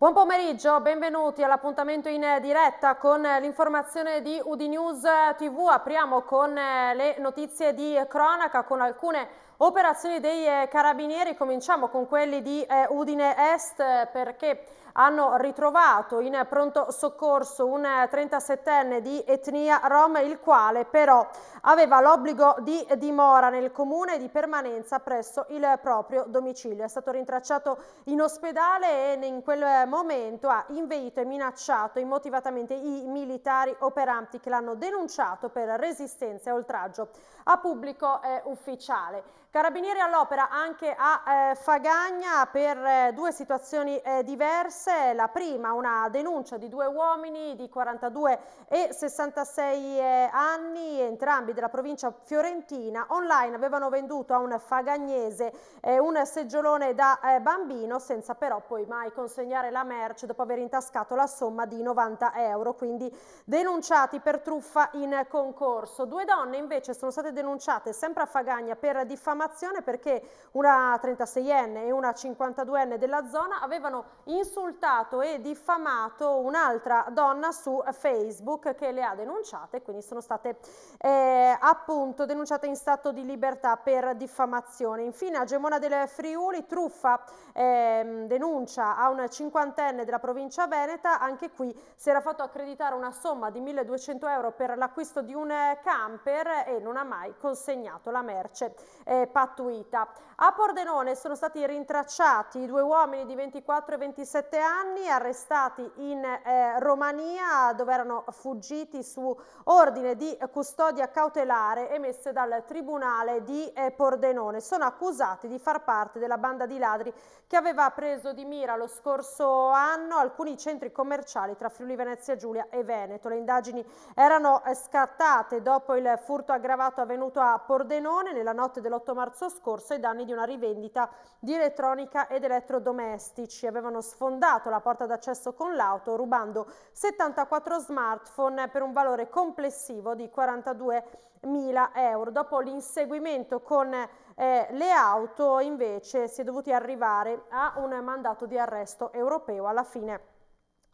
Buon pomeriggio, benvenuti all'appuntamento in diretta con l'informazione di Udinews TV. Apriamo con eh, le notizie di cronaca, con alcune operazioni dei eh, carabinieri. Cominciamo con quelli di eh, Udine Est perché hanno ritrovato in pronto soccorso un 37enne di etnia rom, il quale però aveva l'obbligo di dimora nel comune e di permanenza presso il proprio domicilio. È stato rintracciato in ospedale e in quel momento ha inveito e minacciato immotivatamente i militari operanti che l'hanno denunciato per resistenza e oltraggio a pubblico eh, ufficiale. Carabinieri all'opera anche a eh, Fagagna per eh, due situazioni eh, diverse cause, la prima una denuncia di due uomini di 42 e 66 eh, anni, entrambi della provincia fiorentina, online avevano venduto a un fagagnese eh, un seggiolone da eh, bambino senza però poi mai consegnare la merce dopo aver intascato la somma di 90 euro, quindi denunciati per truffa in concorso. Due donne invece sono state denunciate sempre a Fagagna per diffamazione perché una 36enne e una 52enne della zona avevano insultato insultato e diffamato un'altra donna su Facebook che le ha denunciate, quindi sono state eh, appunto denunciate in stato di libertà per diffamazione. Infine a Gemona del Friuli truffa eh, denuncia a una cinquantenne della provincia veneta, anche qui si era fatto accreditare una somma di 1200 euro per l'acquisto di un camper e non ha mai consegnato la merce eh, pattuita. A Pordenone sono stati rintracciati due uomini di 24 e 27 anni arrestati in eh, Romania dove erano fuggiti su ordine di custodia cautelare emesse dal Tribunale di eh, Pordenone. Sono accusati di far parte della banda di ladri che aveva preso di mira lo scorso anno alcuni centri commerciali tra Friuli Venezia Giulia e Veneto. Le indagini erano eh, scattate dopo il furto aggravato avvenuto a Pordenone nella notte dell'8 marzo scorso ai danni di una rivendita di elettronica ed elettrodomestici. Avevano sfondato sfiorato la porta d'accesso con l'auto rubando 74 smartphone per un valore complessivo di 42 mila euro. Dopo l'inseguimento con eh, le auto invece si è dovuti arrivare a un mandato di arresto europeo alla fine.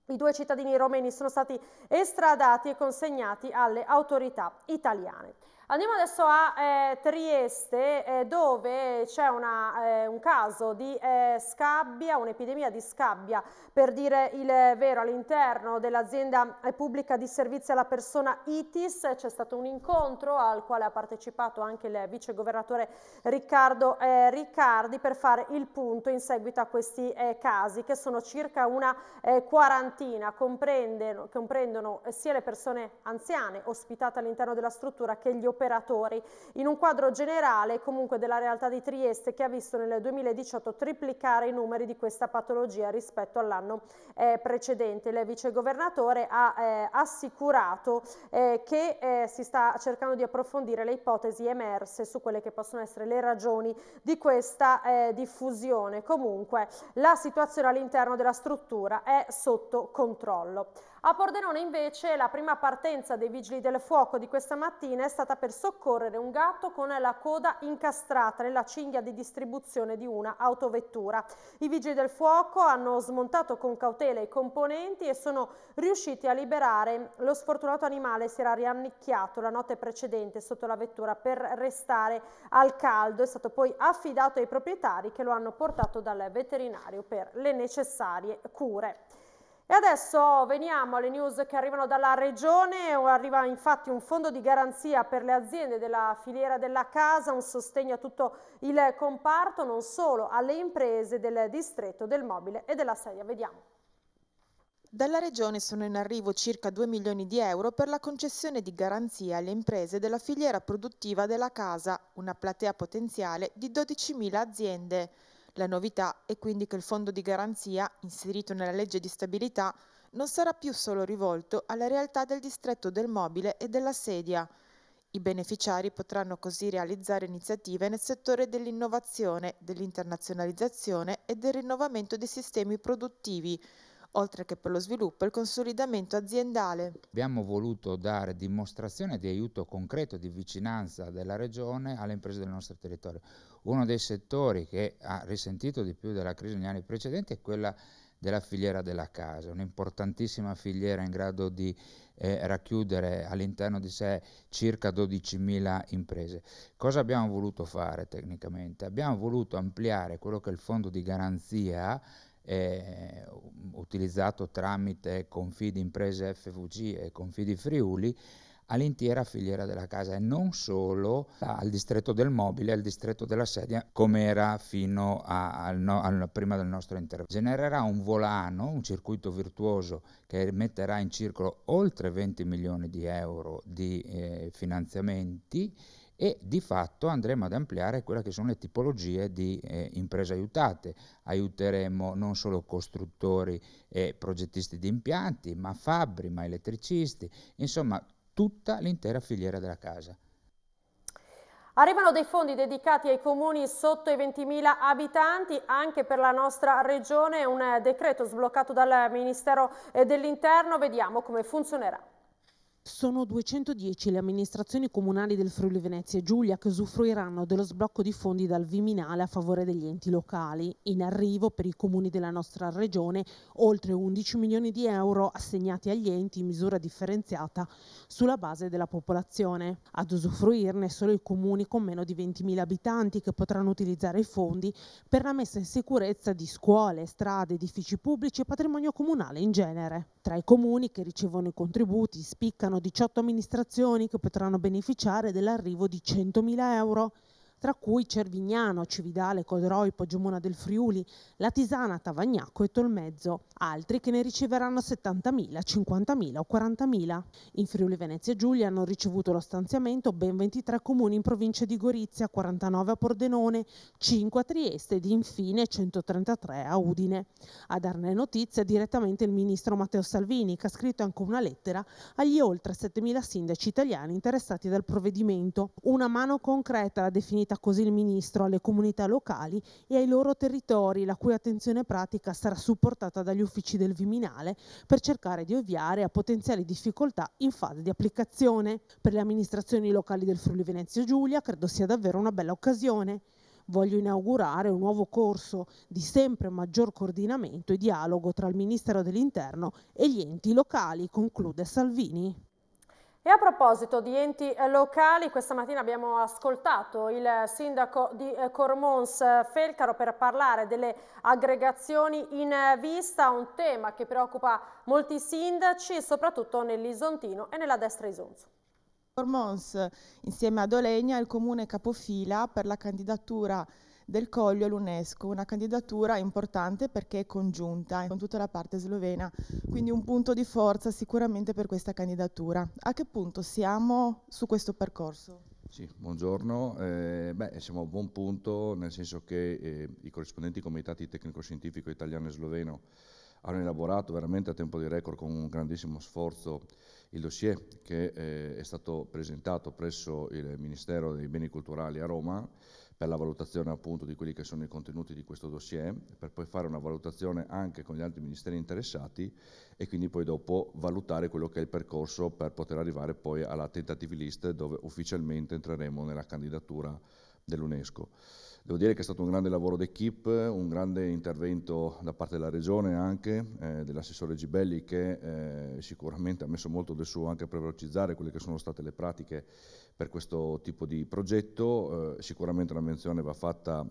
I due cittadini romeni sono stati estradati e consegnati alle autorità italiane. Andiamo adesso a eh, Trieste eh, dove c'è eh, un caso di eh, scabbia, un'epidemia di scabbia per dire il vero all'interno dell'azienda eh, pubblica di servizi alla persona ITIS, c'è stato un incontro al quale ha partecipato anche il vice governatore Riccardo eh, Riccardi per fare il punto in seguito a questi casi che sono circa una quarantina, comprendono, comprendono sia le persone anziane ospitate all'interno della struttura che gli operatori operatori, in un quadro generale comunque della realtà di Trieste che ha visto nel 2018 triplicare i numeri di questa patologia rispetto all'anno eh, precedente. Il vicegovernatore ha eh, assicurato eh, che eh, si sta cercando di approfondire le ipotesi emerse su quelle che possono essere le ragioni di questa eh, diffusione. Comunque la situazione all'interno della struttura è sotto controllo. A Pordenone invece la prima partenza dei Vigili del Fuoco di questa mattina è stata per soccorrere un gatto con la coda incastrata nella cinghia di distribuzione di una autovettura. I Vigili del Fuoco hanno smontato con cautela i componenti e sono riusciti a liberare lo sfortunato animale si era riannicchiato la notte precedente sotto la vettura per restare al caldo. È stato poi affidato ai proprietari che lo hanno portato dal veterinario per le necessarie cure. E adesso veniamo alle news che arrivano dalla Regione, arriva infatti un fondo di garanzia per le aziende della filiera della casa, un sostegno a tutto il comparto, non solo alle imprese del distretto del mobile e della sedia. Vediamo. Dalla Regione sono in arrivo circa 2 milioni di euro per la concessione di garanzia alle imprese della filiera produttiva della casa, una platea potenziale di 12.000 aziende. La novità è quindi che il fondo di garanzia, inserito nella legge di stabilità, non sarà più solo rivolto alla realtà del distretto del mobile e della sedia. I beneficiari potranno così realizzare iniziative nel settore dell'innovazione, dell'internazionalizzazione e del rinnovamento dei sistemi produttivi, oltre che per lo sviluppo e il consolidamento aziendale. Abbiamo voluto dare dimostrazione di aiuto concreto, di vicinanza della Regione alle imprese del nostro territorio. Uno dei settori che ha risentito di più della crisi negli anni precedenti è quella della filiera della casa, un'importantissima filiera in grado di eh, racchiudere all'interno di sé circa 12.000 imprese. Cosa abbiamo voluto fare tecnicamente? Abbiamo voluto ampliare quello che è il fondo di garanzia eh, utilizzato tramite Confidi Imprese FVG e Confidi Friuli all'intera filiera della casa e non solo al distretto del mobile, al distretto della sedia, come era fino a, al no, al, prima del nostro intervento. Genererà un volano, un circuito virtuoso che metterà in circolo oltre 20 milioni di euro di eh, finanziamenti e di fatto andremo ad ampliare quelle che sono le tipologie di eh, imprese aiutate. Aiuteremo non solo costruttori e progettisti di impianti, ma fabbri, ma elettricisti, insomma tutta l'intera filiera della casa. Arrivano dei fondi dedicati ai comuni sotto i 20.000 abitanti, anche per la nostra regione, un eh, decreto sbloccato dal Ministero eh, dell'Interno, vediamo come funzionerà. Sono 210 le amministrazioni comunali del Friuli Venezia e Giulia che usufruiranno dello sblocco di fondi dal Viminale a favore degli enti locali. In arrivo per i comuni della nostra regione oltre 11 milioni di euro assegnati agli enti in misura differenziata sulla base della popolazione. Ad usufruirne solo i comuni con meno di 20.000 abitanti che potranno utilizzare i fondi per la messa in sicurezza di scuole, strade, edifici pubblici e patrimonio comunale in genere. Tra i comuni che ricevono i contributi spiccano saranno 18 amministrazioni che potranno beneficiare dell'arrivo di 100.000 euro tra cui Cervignano, Cividale, Codroi, Poggiomona del Friuli, la Tisana, Tavagnacco e Tolmezzo, altri che ne riceveranno 70.000, 50.000 o 40.000. In Friuli Venezia Giulia hanno ricevuto lo stanziamento ben 23 comuni in provincia di Gorizia, 49 a Pordenone, 5 a Trieste ed infine 133 a Udine. A darne notizia direttamente il ministro Matteo Salvini, che ha scritto anche una lettera agli oltre 7.000 sindaci italiani interessati dal provvedimento. Una mano concreta alla definizione limita così il Ministro alle comunità locali e ai loro territori, la cui attenzione pratica sarà supportata dagli uffici del Viminale per cercare di ovviare a potenziali difficoltà in fase di applicazione. Per le amministrazioni locali del Friuli Venezia Giulia credo sia davvero una bella occasione voglio inaugurare un nuovo corso di sempre maggior coordinamento e dialogo tra il Ministero dell'Interno e gli enti locali, conclude Salvini. E a proposito di enti eh, locali, questa mattina abbiamo ascoltato il sindaco di eh, Cormons eh, Felcaro per parlare delle aggregazioni in vista, un tema che preoccupa molti sindaci, soprattutto nell'Isontino e nella destra Isonzo. Cormons, insieme a Olegna, è il comune capofila per la candidatura del Coglio all'UNESCO, una candidatura importante perché è congiunta con tutta la parte slovena, quindi un punto di forza sicuramente per questa candidatura. A che punto siamo su questo percorso? Sì, buongiorno. Eh, beh, siamo a buon punto, nel senso che eh, i corrispondenti comitati tecnico-scientifico italiano e sloveno hanno elaborato veramente a tempo di record con un grandissimo sforzo il dossier che eh, è stato presentato presso il Ministero dei Beni Culturali a Roma per la valutazione appunto di quelli che sono i contenuti di questo dossier, per poi fare una valutazione anche con gli altri ministeri interessati e quindi poi dopo valutare quello che è il percorso per poter arrivare poi alla tentative list dove ufficialmente entreremo nella candidatura dell'UNESCO. Devo dire che è stato un grande lavoro d'equipe, un grande intervento da parte della Regione anche, eh, dell'assessore Gibelli che eh, sicuramente ha messo molto del suo anche per velocizzare quelle che sono state le pratiche per questo tipo di progetto. Eh, sicuramente una menzione va fatta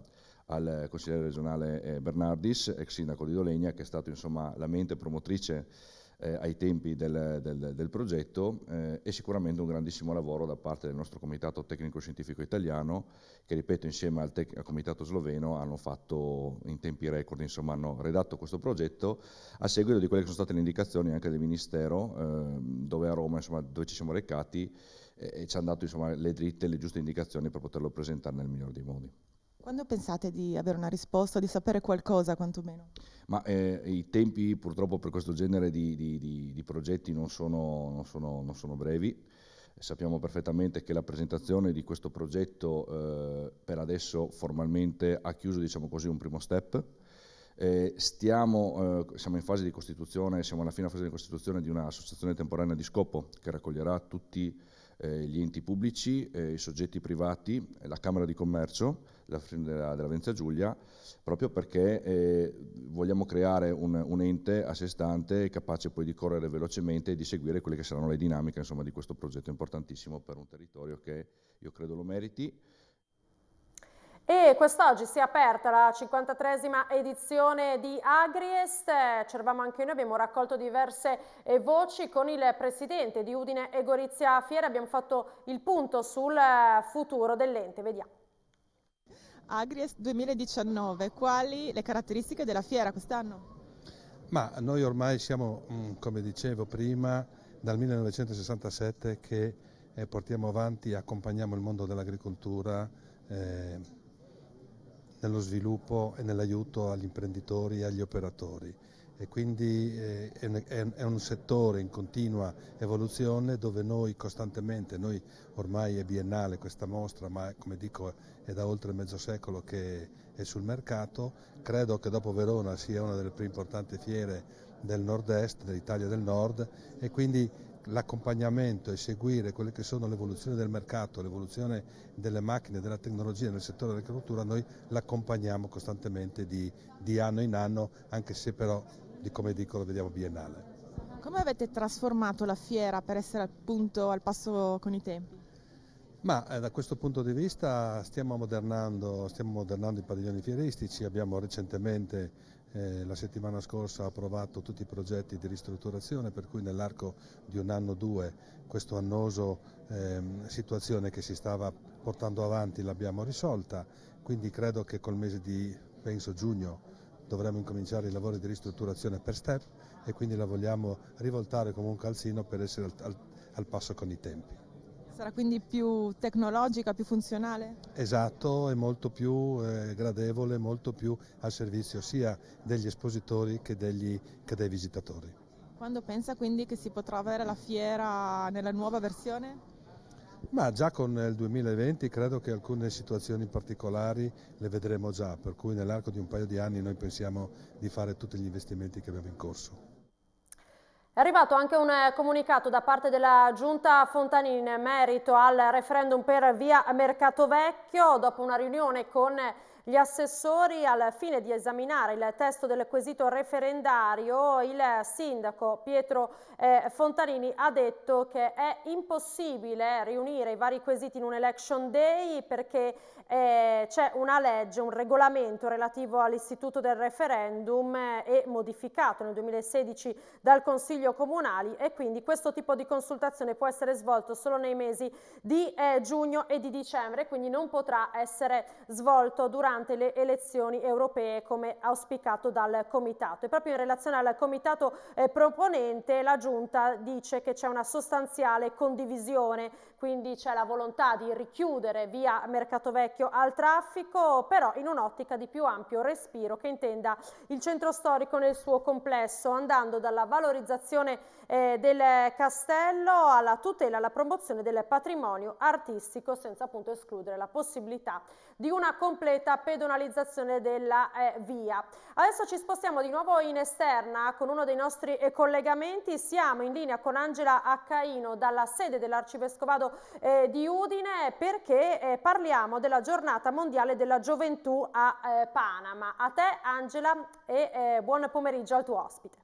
al consigliere regionale eh, Bernardis, ex sindaco di Dolegna, che è stato insomma, la mente promotrice eh, ai tempi del, del, del progetto eh, e sicuramente un grandissimo lavoro da parte del nostro Comitato Tecnico Scientifico Italiano che ripeto insieme al, al, Comitato Sloveno hanno fatto in tempi record, insomma hanno redatto questo progetto a seguito di quelle che sono state le indicazioni anche del Ministero eh, dove a Roma, insomma dove ci siamo recati e, e ci hanno dato insomma le dritte e le giuste indicazioni per poterlo presentare nel migliore dei modi. Quando pensate di avere una risposta, di sapere qualcosa quantomeno? Ma eh, i tempi purtroppo per questo genere di, di, di, di progetti non sono, non sono, non sono brevi. Sappiamo perfettamente che la presentazione di questo progetto eh, per adesso formalmente ha chiuso diciamo così, un primo step. Eh, stiamo, eh, siamo in fase di costituzione, siamo alla fine della fase di costituzione di un'associazione temporanea di scopo che raccoglierà tutti eh, gli enti pubblici, eh, i soggetti privati, la Camera di Commercio la, della, della Venezia Giulia, proprio perché eh, vogliamo creare un, un, ente a sé stante capace poi di correre velocemente e di seguire quelle che saranno le dinamiche insomma, di questo progetto importantissimo per un territorio che io credo lo meriti. E quest'oggi si è aperta la 53esima edizione di Agriest, c'eravamo anche noi, abbiamo raccolto diverse eh, voci con il presidente di Udine e Gorizia Fiera, abbiamo fatto il punto sul eh, futuro dell'ente, vediamo. Agries 2019, quali le caratteristiche della fiera quest'anno? Ma noi ormai siamo, mm, come dicevo prima, dal 1967 che eh, portiamo avanti e accompagniamo il mondo dell'agricoltura eh, nello sviluppo e nell'aiuto agli imprenditori e agli operatori e quindi eh, è un settore in continua evoluzione dove noi costantemente, noi ormai è biennale questa mostra, ma come dico è da oltre mezzo secolo che è sul mercato, credo che dopo Verona sia una delle più importanti fiere del nord-est, dell'Italia del nord e quindi l'accompagnamento e seguire quelle che sono l'evoluzione del mercato, l'evoluzione delle macchine, della tecnologia nel settore dell'agricoltura, noi l'accompagniamo costantemente di, di anno in anno, anche se però di come dicono vediamo biennale. Come avete trasformato la fiera per essere appunto al passo con i tempi? Ma eh, da questo punto di vista stiamo modernando, stiamo modernando i padiglioni fieristici, abbiamo recentemente eh, la settimana scorsa approvato tutti i progetti di ristrutturazione, per cui nell'arco di un anno o due questa annosa eh, situazione che si stava portando avanti l'abbiamo risolta, quindi credo che col mese di penso, giugno dovremmo incominciare i lavori di ristrutturazione per step e quindi la vogliamo rivoltare come un calzino per essere al, al, al passo con i tempi. Sarà quindi più tecnologica, più funzionale? Esatto, è molto più eh, gradevole, molto più al servizio sia degli espositori che, degli, che dei visitatori. Quando pensa quindi che si potrà avere la fiera nella nuova versione? Ma già con il 2020 credo che alcune situazioni particolari le vedremo già, per cui nell'arco di un paio di anni noi pensiamo di fare tutti gli investimenti che abbiamo in corso. È arrivato anche un eh, comunicato da parte della Giunta Fontanini in merito al referendum per via Mercato Vecchio dopo una riunione con gli assessori, al fine di esaminare il testo del quesito referendario, il sindaco Pietro eh, Fontanini ha detto che è impossibile riunire i vari quesiti in un election day perché eh, c'è una legge, un regolamento relativo all'istituto del referendum eh, e modificato nel 2016 dal Consiglio Comunale e quindi questo tipo di consultazione può essere svolto solo nei mesi di eh, giugno e di dicembre, quindi non potrà essere svolto durante durante le elezioni europee come auspicato dal Comitato. E proprio in relazione al Comitato eh, proponente la Giunta dice che c'è una sostanziale condivisione, quindi c'è la volontà di richiudere via Mercato Vecchio al traffico, però in un'ottica di più ampio respiro che intenda il centro storico nel suo complesso, andando dalla valorizzazione eh, del castello alla tutela e alla promozione del patrimonio artistico, senza appunto escludere la possibilità di una completa pedonalizzazione della eh, via. Adesso ci spostiamo di nuovo in esterna con uno dei nostri eh, collegamenti, siamo in linea con Angela Accaino dalla sede dell'Arcivescovado eh, di Udine perché eh, parliamo della giornata mondiale della gioventù a eh, Panama. A te Angela e eh, buon pomeriggio al tuo ospite.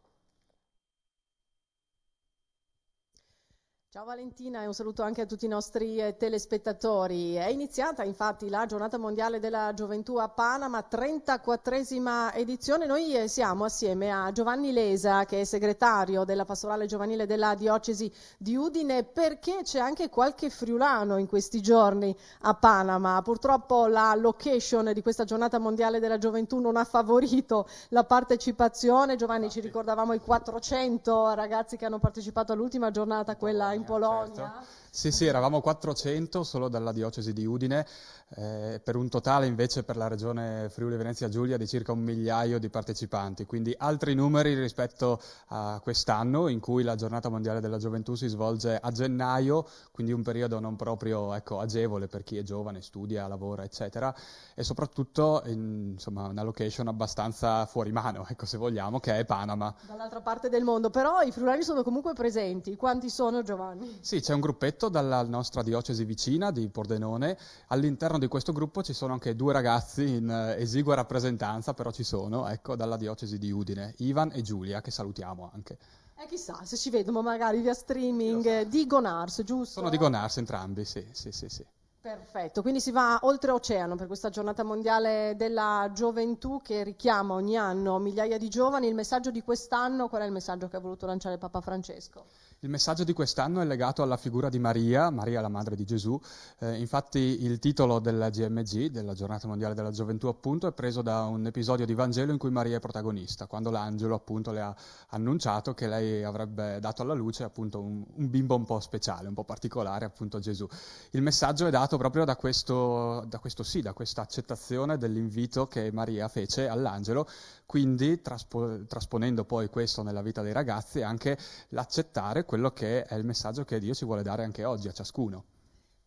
Ciao Valentina e un saluto anche a tutti i nostri eh, telespettatori. È iniziata infatti la giornata mondiale della gioventù a Panama, 34esima edizione. Noi eh, siamo assieme a Giovanni Lesa che è segretario della pastorale giovanile della diocesi di Udine perché c'è anche qualche friulano in questi giorni a Panama. Purtroppo la location di questa giornata mondiale della gioventù non ha favorito la partecipazione. Giovanni ci ricordavamo i 400 ragazzi che hanno partecipato all'ultima giornata, quella in in certo. Polonia. Certo. Sì, sì, eravamo 400 solo dalla diocesi di Udine, eh, per un totale invece per la regione Friuli Venezia Giulia di circa un migliaio di partecipanti, quindi altri numeri rispetto a quest'anno in cui la giornata mondiale della gioventù si svolge a gennaio, quindi un periodo non proprio ecco, agevole per chi è giovane, studia, lavora, eccetera, e soprattutto in, insomma, una location abbastanza fuori mano, ecco, se vogliamo, che è Panama. Dall'altra parte del mondo, però i friulani sono comunque presenti, quanti sono Giovanni? Sì, c'è un gruppetto diretto dalla nostra diocesi vicina di Pordenone. All'interno di questo gruppo ci sono anche due ragazzi in eh, esigua rappresentanza, però ci sono, ecco, dalla diocesi di Udine, Ivan e Giulia, che salutiamo anche. E eh, chissà se ci vedono magari via streaming di Gonars, giusto? Sono di Gonars entrambi, sì, sì, sì, sì. Perfetto, quindi si va oltreoceano per questa giornata mondiale della gioventù che richiama ogni anno migliaia di giovani. Il messaggio di quest'anno, qual è il messaggio che ha voluto lanciare Papa Francesco? Il messaggio di quest'anno è legato alla figura di Maria, Maria la madre di Gesù. Eh, infatti il titolo della GMG, della Giornata Mondiale della Gioventù appunto, è preso da un episodio di Vangelo in cui Maria è protagonista, quando l'angelo appunto le ha annunciato che lei avrebbe dato alla luce appunto un, un bimbo un po' speciale, un po' particolare appunto a Gesù. Il messaggio è dato proprio da questo, da questo sì, da questa accettazione dell'invito che Maria fece all'angelo, quindi traspo- trasponendo poi questo nella vita dei ragazzi anche l'accettare quello che è il messaggio che Dio ci vuole dare anche oggi a ciascuno.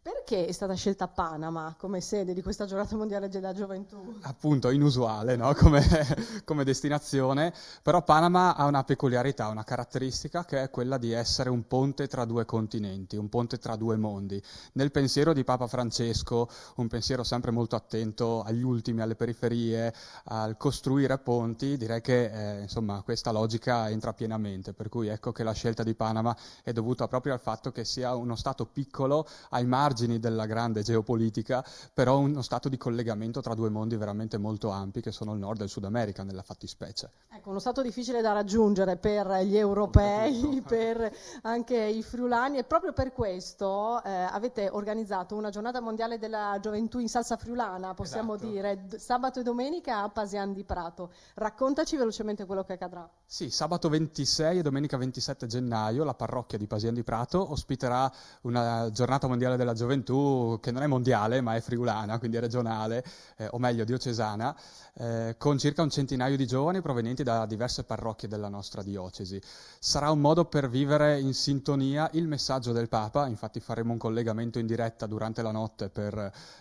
Perché è stata scelta Panama come sede di questa giornata mondiale della gioventù? Appunto, inusuale no? come, come, destinazione, però Panama ha una peculiarità, una caratteristica che è quella di essere un ponte tra due continenti, un ponte tra due mondi. Nel pensiero di Papa Francesco, un pensiero sempre molto attento agli ultimi, alle periferie, al costruire ponti, direi che eh, insomma, questa logica entra pienamente, per cui ecco che la scelta di Panama è dovuta proprio al fatto che sia uno Stato piccolo ai margini margini della grande geopolitica, però uno stato di collegamento tra due mondi veramente molto ampi che sono il Nord e il Sud America nella fattispecie. Ecco, uno stato difficile da raggiungere per gli europei, per anche i friulani e proprio per questo eh, avete organizzato una giornata mondiale della gioventù in salsa friulana, possiamo esatto. dire, sabato e domenica a Pasian di Prato. Raccontaci velocemente quello che accadrà. Sì, sabato 26 e domenica 27 gennaio la parrocchia di Pasian di Prato ospiterà una giornata mondiale della gioventù che non è mondiale ma è friulana, quindi regionale, eh, o meglio diocesana, eh, con circa un centinaio di giovani provenienti da diverse parrocchie della nostra diocesi. Sarà un modo per vivere in sintonia il messaggio del Papa, infatti faremo un collegamento in diretta durante la notte per,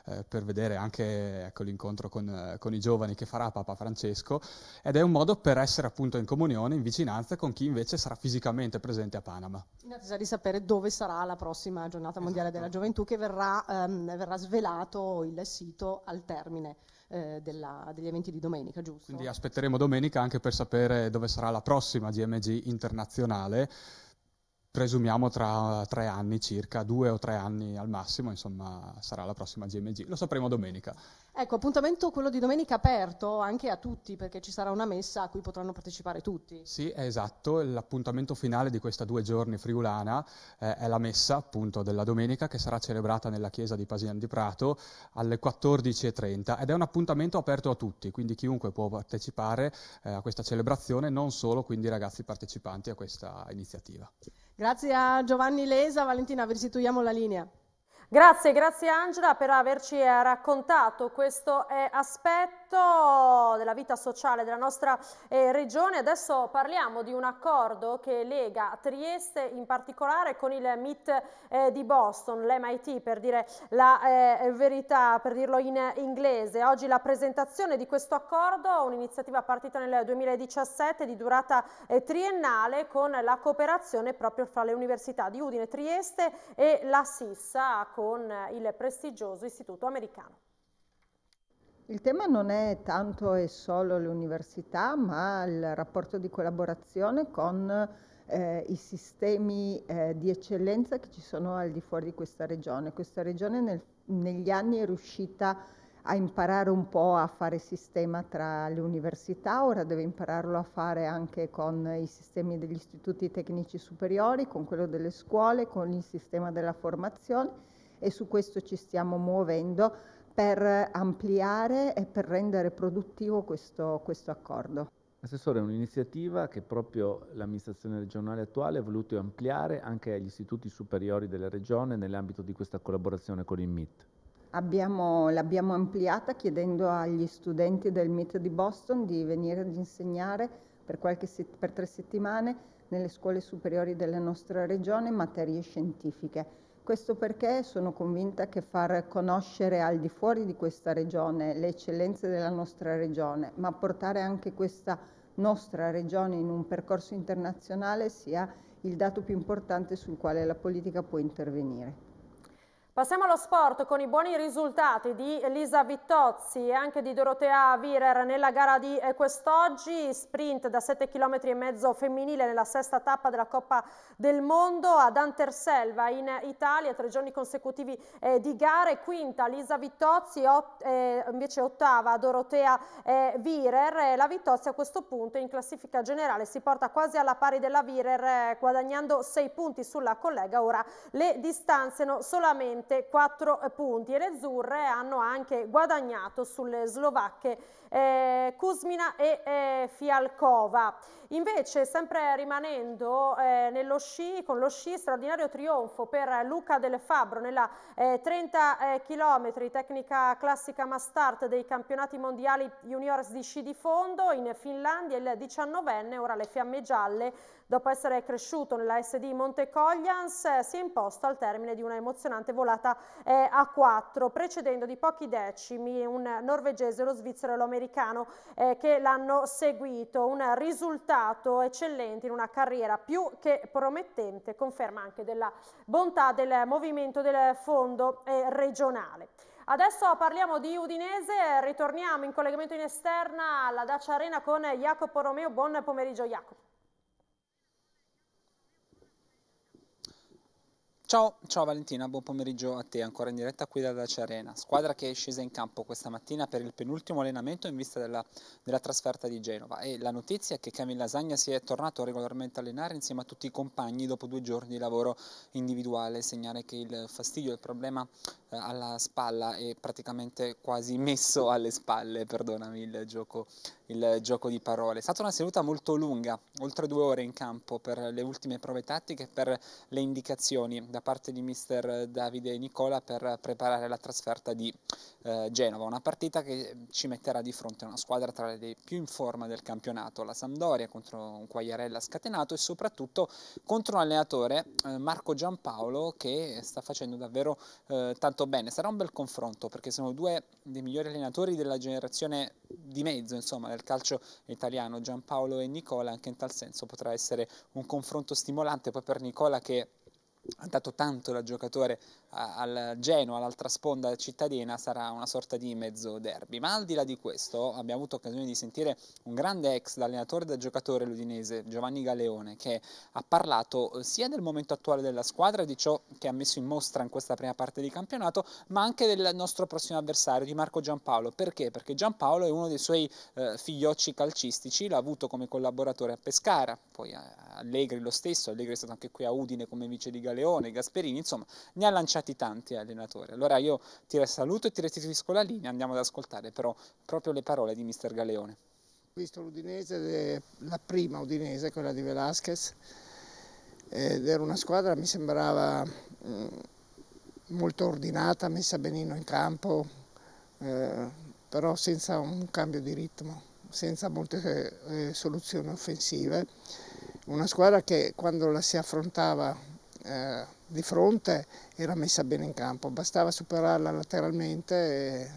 eh, per vedere anche ecco, l'incontro con, eh, con i giovani che farà Papa Francesco ed è un modo per essere appunto in comunione riunione in vicinanza con chi invece sarà fisicamente presente a Panama. In attesa di sapere dove sarà la prossima giornata mondiale della esatto. gioventù che verrà, ehm, verrà, svelato il sito al termine eh, della, degli eventi di domenica, giusto? Quindi aspetteremo domenica anche per sapere dove sarà la prossima GMG internazionale presumiamo tra tre anni circa, due o tre anni al massimo, insomma sarà la prossima GMG, lo sapremo domenica. Ecco, appuntamento quello di domenica aperto anche a tutti perché ci sarà una messa a cui potranno partecipare tutti. Sì, è esatto, l'appuntamento finale di questa due giorni friulana eh, è la messa appunto della domenica che sarà celebrata nella chiesa di Pasinan di Prato alle 14.30 ed è un appuntamento aperto a tutti, quindi chiunque può partecipare eh, a questa celebrazione, non solo quindi i ragazzi partecipanti a questa iniziativa. Grazie a Giovanni Lesa, Valentina, vi restituiamo la linea. Grazie, grazie Angela per averci eh, raccontato questo eh, aspetto aspetto della vita sociale della nostra eh, regione. Adesso parliamo di un accordo che lega Trieste in particolare con il MIT eh, di Boston, l'MIT per dire la eh, verità, per dirlo in inglese. Oggi la presentazione di questo accordo, un'iniziativa partita nel 2017 di durata eh, triennale con la cooperazione proprio fra le università di Udine, Trieste e la Sissa con il prestigioso istituto americano. Il tema non è tanto e solo l'università, ma il rapporto di collaborazione con eh, i sistemi eh, di eccellenza che ci sono al di fuori di questa regione. Questa regione nel, negli anni è riuscita a imparare un po' a fare sistema tra le università, ora deve impararlo a fare anche con i sistemi degli istituti tecnici superiori, con quello delle scuole, con il sistema della formazione e su questo ci stiamo muovendo per ampliare e per rendere produttivo questo, questo accordo. Assessore, è un'iniziativa che proprio l'amministrazione regionale attuale ha voluto ampliare anche agli istituti superiori della regione nell'ambito di questa collaborazione con il MIT. Abbiamo, l'abbiamo ampliata chiedendo agli studenti del MIT di Boston di venire ad insegnare per, qualche, per tre settimane nelle scuole superiori della nostra regione materie scientifiche questo perché sono convinta che far conoscere al di fuori di questa regione le eccellenze della nostra regione, ma portare anche questa nostra regione in un percorso internazionale sia il dato più importante sul quale la politica può intervenire. Passiamo allo sport con i buoni risultati di Elisa Vittozzi e anche di Dorotea Virer nella gara di eh, quest'oggi, sprint da 7 km e mezzo femminile nella sesta tappa della Coppa del Mondo ad Anterselva in Italia, tre giorni consecutivi eh, di gare, quinta Elisa Vittozzi, ot eh, invece ottava Dorotea eh, Virer, la Vittozzi a questo punto in classifica generale si porta quasi alla pari della Virer guadagnando 6 punti sulla collega, ora le distanziano solamente solamente 4 eh, punti e le azzurre hanno anche guadagnato sulle slovacche eh, Cusmina e eh, Fialcova. Invece, sempre rimanendo eh, nello sci, con lo sci, straordinario trionfo per Luca Del Fabbro nella 30 eh, km eh, tecnica classica ma start dei campionati mondiali juniors di sci di fondo in Finlandia, il 19enne, ora le fiamme gialle, dopo essere cresciuto nella SD Montecoglians, eh, si è imposto al termine di una emozionante volata a 4, precedendo di pochi decimi un norvegese, lo svizzero e l'americano americano eh, che l'hanno seguito. Un risultato eccellente in una carriera più che promettente, conferma anche della bontà del movimento del fondo eh, regionale. Adesso parliamo di Udinese, ritorniamo in collegamento in esterna alla Dacia Arena con Jacopo Romeo. Buon pomeriggio Jacopo. Ciao, ciao Valentina, buon pomeriggio a te, ancora in diretta qui da Dacia squadra che è scesa in campo questa mattina per il penultimo allenamento in vista della, della trasferta di Genova e la notizia è che Camille Lasagna si è tornato regolarmente a allenare insieme a tutti i compagni dopo due giorni di lavoro individuale, segnare che il fastidio il problema eh, alla spalla è praticamente quasi messo alle spalle, perdonami il gioco il gioco di parole. È stata una seduta molto lunga, oltre due ore in campo per le ultime prove tattiche e per le indicazioni da parte di mister Davide e Nicola per preparare la trasferta di eh, Genova, una partita che ci metterà di fronte a una squadra tra le più in forma del campionato, la Sampdoria contro un Quagliarella scatenato e soprattutto contro un allenatore eh, Marco Giampaolo che sta facendo davvero eh, tanto bene. Sarà un bel confronto perché sono due dei migliori allenatori della generazione di mezzo, insomma, nel calcio italiano Giampaolo e Nicola, anche in tal senso potrà essere un confronto stimolante poi per Nicola che ha dato tanto da giocatore al Genoa, all'altra sponda cittadina, sarà una sorta di mezzo derby. Ma al di là di questo abbiamo avuto occasione di sentire un grande ex da allenatore e da giocatore ludinese, Giovanni Galeone, che ha parlato eh, sia del momento attuale della squadra, di ciò che ha messo in mostra in questa prima parte di campionato, ma anche del nostro prossimo avversario, di Marco Giampaolo. Perché? Perché Giampaolo è uno dei suoi eh, figliocci calcistici, l'ha avuto come collaboratore a Pescara, poi Allegri lo stesso, Allegri è stato anche qui a Udine come vice di Galeone, Leone, Gasperini, insomma, ne ha lanciati tanti eh, allenatori. Allora io ti saluto e ti restituisco la linea, andiamo ad ascoltare però proprio le parole di mister Galeone. Ho visto l'Udinese, la prima Udinese, quella di Velasquez, ed era una squadra, mi sembrava mm, molto ordinata, messa benino in campo, eh, però senza un cambio di ritmo, senza molte eh, soluzioni offensive. Una squadra che quando la si affrontava eh, di fronte era messa bene in campo, bastava superarla lateralmente e,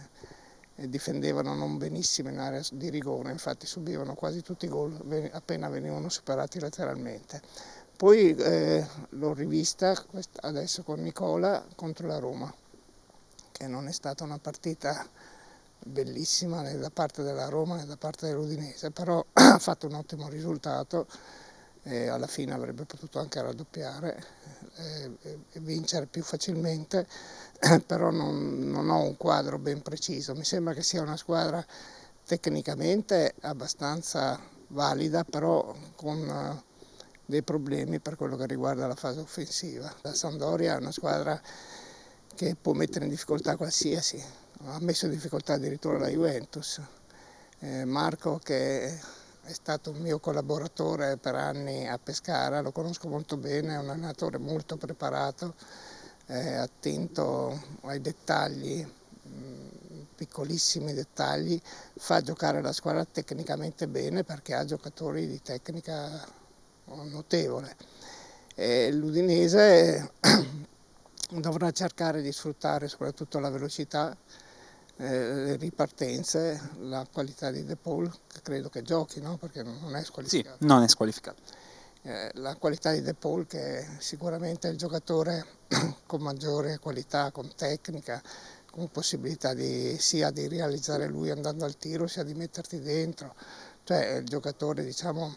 e, difendevano non benissimo in area di rigore, infatti subivano quasi tutti i gol appena venivano superati lateralmente. Poi eh, l'ho rivista adesso con Nicola contro la Roma, che non è stata una partita bellissima né da parte della Roma né da parte dell'Udinese, però ha fatto un ottimo risultato eh, alla fine avrebbe potuto anche raddoppiare eh, e vincere più facilmente, però non, non ho un quadro ben preciso. Mi sembra che sia una squadra tecnicamente abbastanza valida, però con eh, dei problemi per quello che riguarda la fase offensiva. La Sandoria è una squadra che può mettere in difficoltà qualsiasi, ha messo in difficoltà addirittura la Juventus. Eh, Marco che è stato un mio collaboratore per anni a Pescara, lo conosco molto bene, è un allenatore molto preparato, attento ai dettagli, mm, piccolissimi dettagli, fa giocare la squadra tecnicamente bene perché ha giocatori di tecnica notevole. L'Udinese dovrà cercare di sfruttare soprattutto la velocità eh, le ripartenze, la qualità di De Paul, che credo che giochi, no? perché non è squalificato. Sì, non è squalificato. Eh, la qualità di De Paul, che è sicuramente è il giocatore con maggiore qualità, con tecnica, con possibilità di, sia di realizzare lui andando al tiro, sia di metterti dentro. Cioè è il giocatore diciamo,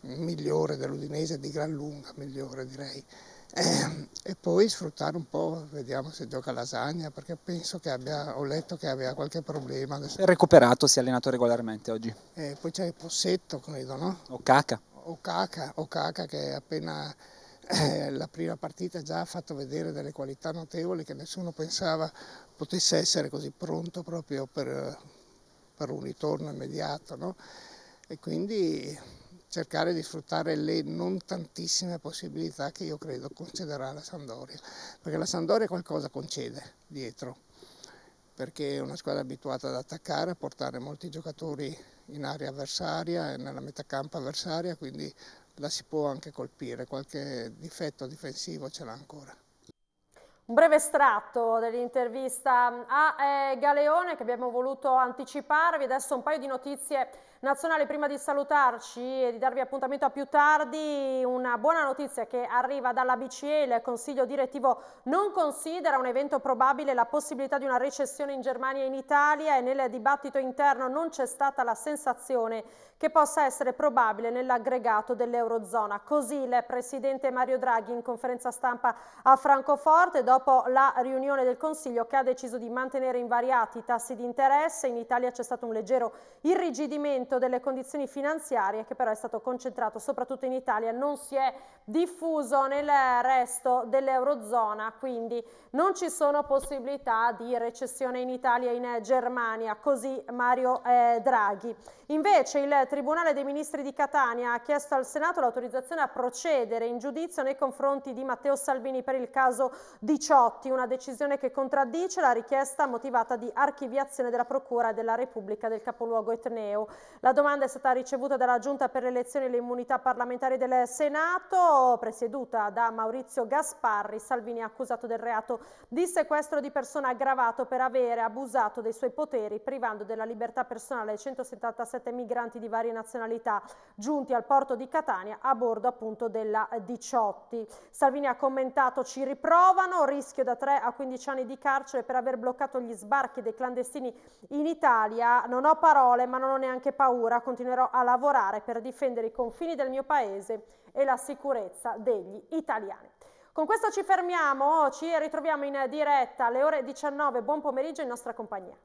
migliore dell'Udinese, di gran lunga migliore direi. Eh, e poi sfruttare un po', vediamo se gioca lasagna, perché penso che abbia, ho letto che aveva qualche problema. È recuperato, si è allenato regolarmente oggi. Eh, poi c'è il Possetto, credo, no? O Caca. O Caca, o Caca che appena eh, la prima partita già ha fatto vedere delle qualità notevoli che nessuno pensava potesse essere così pronto proprio per, per un ritorno immediato, no? E quindi cercare di sfruttare le non tantissime possibilità che io credo concederà la Sandoria, perché la Sandoria qualcosa concede dietro, perché è una squadra abituata ad attaccare, a portare molti giocatori in area avversaria e nella metà campo avversaria, quindi la si può anche colpire, qualche difetto difensivo ce l'ha ancora. Un breve estratto dell'intervista a eh, Galeone che abbiamo voluto anticiparvi, adesso un paio di notizie Nazionale, prima di salutarci e di darvi appuntamento a più tardi, una buona notizia che arriva dalla BCE, il Consiglio direttivo non considera un evento probabile la possibilità di una recessione in Germania e in Italia e nel dibattito interno non c'è stata la sensazione che possa essere probabile nell'aggregato dell'Eurozona. Così il Presidente Mario Draghi in conferenza stampa a Francoforte dopo la riunione del Consiglio che ha deciso di mantenere invariati i tassi di interesse. In Italia c'è stato un leggero irrigidimento miglioramento delle condizioni finanziarie che però è stato concentrato soprattutto in Italia, non si è diffuso nel resto dell'Eurozona, quindi non ci sono possibilità di recessione in Italia e in eh, Germania, così Mario eh, Draghi. Invece il Tribunale dei Ministri di Catania ha chiesto al Senato l'autorizzazione a procedere in giudizio nei confronti di Matteo Salvini per il caso Diciotti, una decisione che contraddice la richiesta motivata di archiviazione della Procura della Repubblica del capoluogo etneo. La domanda è stata ricevuta dalla Giunta per le elezioni e le immunità parlamentari del Senato, presieduta da Maurizio Gasparri. Salvini è accusato del reato di sequestro di persona aggravato per avere abusato dei suoi poteri, privando della libertà personale 177 migranti di varie nazionalità giunti al porto di Catania a bordo appunto della Diciotti. Salvini ha commentato ci riprovano, rischio da 3 a 15 anni di carcere per aver bloccato gli sbarchi dei clandestini in Italia. Non ho parole ma non ho neanche paura paura continuerò a lavorare per difendere i confini del mio paese e la sicurezza degli italiani. Con questo ci fermiamo, ci ritroviamo in diretta alle ore 19. Buon pomeriggio in nostra compagnia.